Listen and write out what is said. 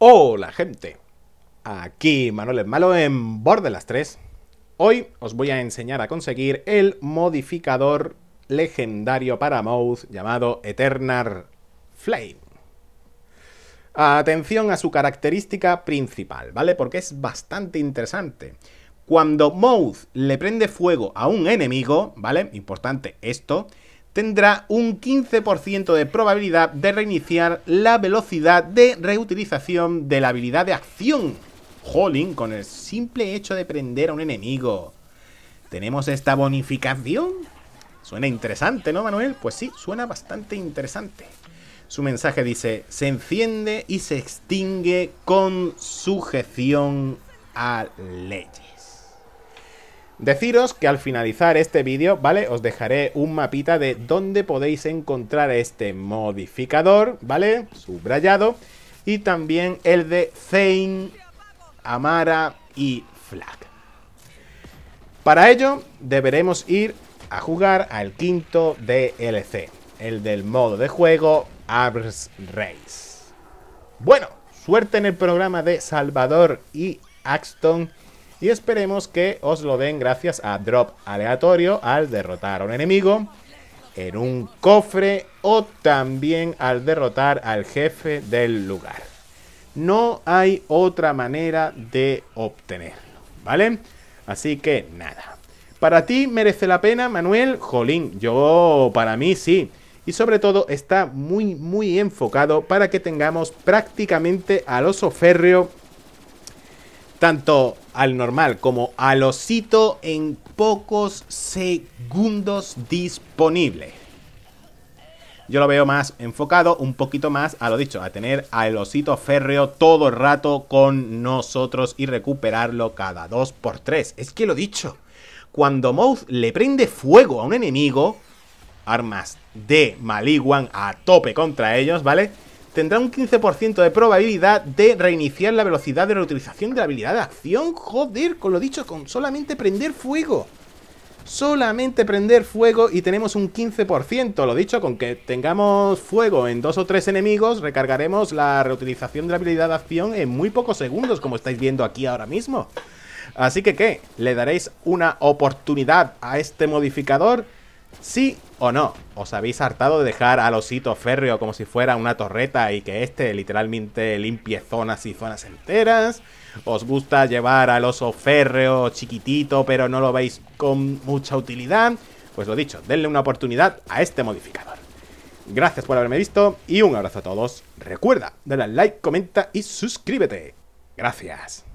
Hola gente, aquí Manuel el Malo en las 3. Hoy os voy a enseñar a conseguir el modificador legendario para Mouth llamado Eternal Flame. Atención a su característica principal, ¿vale? Porque es bastante interesante. Cuando Mouth le prende fuego a un enemigo, ¿vale? Importante esto, tendrá un 15% de probabilidad de reiniciar la velocidad de reutilización de la habilidad de acción. Jolín, con el simple hecho de prender a un enemigo. ¿Tenemos esta bonificación? Suena interesante, ¿no, Manuel? Pues sí, suena bastante interesante. Su mensaje dice, se enciende y se extingue con sujeción a leyes. Deciros que al finalizar este vídeo, ¿vale? Os dejaré un mapita de dónde podéis encontrar este modificador, ¿vale? Subrayado. Y también el de Zane, Amara y Flag. Para ello, deberemos ir a jugar al quinto DLC, el del modo de juego Abs Race. Bueno, suerte en el programa de Salvador y Axton y esperemos que os lo den gracias a drop aleatorio al derrotar a un enemigo en un cofre o también al derrotar al jefe del lugar. No hay otra manera de obtenerlo, ¿vale? Así que nada. Para ti merece la pena, Manuel. Jolín, yo para mí sí. Y sobre todo está muy, muy enfocado para que tengamos prácticamente al oso férreo tanto al normal, como al osito en pocos segundos disponible. Yo lo veo más enfocado, un poquito más a lo dicho, a tener al osito férreo todo el rato con nosotros y recuperarlo cada 2x3. Es que lo dicho, cuando mouse le prende fuego a un enemigo, armas de maliguan a tope contra ellos, ¿vale? tendrá un 15% de probabilidad de reiniciar la velocidad de reutilización de la habilidad de acción. Joder, con lo dicho, con solamente prender fuego. Solamente prender fuego y tenemos un 15%. Lo dicho, con que tengamos fuego en dos o tres enemigos, recargaremos la reutilización de la habilidad de acción en muy pocos segundos, como estáis viendo aquí ahora mismo. Así que, ¿qué? ¿Le daréis una oportunidad a este modificador? ¿Sí o no? ¿Os habéis hartado de dejar al osito férreo como si fuera una torreta y que este literalmente limpie zonas y zonas enteras? ¿Os gusta llevar al oso férreo chiquitito pero no lo veis con mucha utilidad? Pues lo dicho, denle una oportunidad a este modificador. Gracias por haberme visto y un abrazo a todos. Recuerda, dale like, comenta y suscríbete. Gracias.